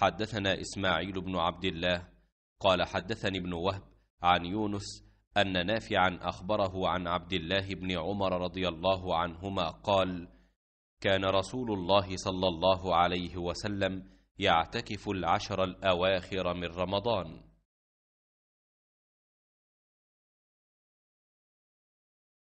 حدثنا إسماعيل بن عبد الله قال حدثني ابن وهب عن يونس أن نافعا أخبره عن عبد الله بن عمر رضي الله عنهما قال كان رسول الله صلى الله عليه وسلم يعتكف العشر الأواخر من رمضان